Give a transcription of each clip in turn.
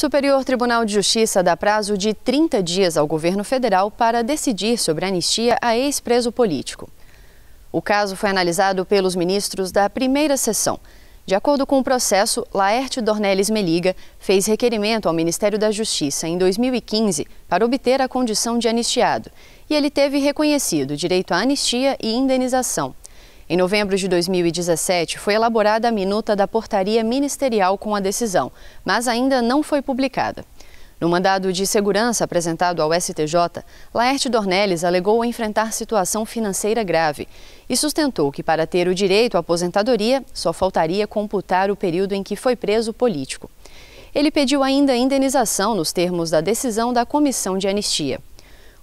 Superior Tribunal de Justiça dá prazo de 30 dias ao governo federal para decidir sobre anistia a ex-preso político. O caso foi analisado pelos ministros da primeira sessão. De acordo com o processo, Laerte Dornelles Meliga fez requerimento ao Ministério da Justiça em 2015 para obter a condição de anistiado, e ele teve reconhecido direito à anistia e indenização. Em novembro de 2017, foi elaborada a minuta da portaria ministerial com a decisão, mas ainda não foi publicada. No mandado de segurança apresentado ao STJ, Laerte Dornelles alegou enfrentar situação financeira grave e sustentou que, para ter o direito à aposentadoria, só faltaria computar o período em que foi preso político. Ele pediu ainda indenização nos termos da decisão da Comissão de Anistia.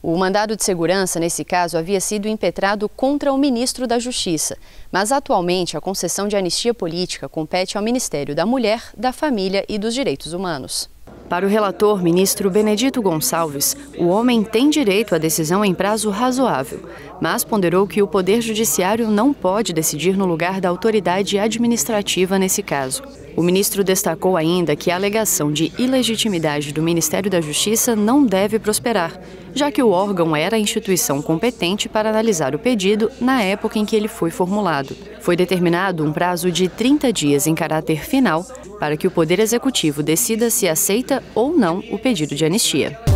O mandado de segurança, nesse caso, havia sido impetrado contra o ministro da Justiça, mas atualmente a concessão de anistia política compete ao Ministério da Mulher, da Família e dos Direitos Humanos. Para o relator, ministro Benedito Gonçalves, o homem tem direito à decisão em prazo razoável, mas ponderou que o Poder Judiciário não pode decidir no lugar da autoridade administrativa nesse caso. O ministro destacou ainda que a alegação de ilegitimidade do Ministério da Justiça não deve prosperar, já que o órgão era a instituição competente para analisar o pedido na época em que ele foi formulado. Foi determinado um prazo de 30 dias em caráter final para que o Poder Executivo decida se aceita ou não o pedido de anistia.